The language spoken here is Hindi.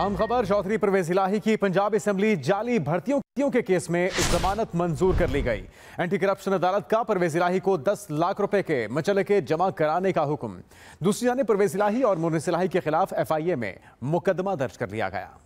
आम खबर चौधरी परवेज इलाही की पंजाब असम्बली जाली भर्तियों के केस में जमानत मंजूर कर ली गई एंटी करप्शन अदालत का परवेज इलाही को 10 लाख रुपए के मचलके जमा कराने का हुक्म दूसरी जाने परवेज इलाही और मुनस इलाही के खिलाफ एफआईए में मुकदमा दर्ज कर लिया गया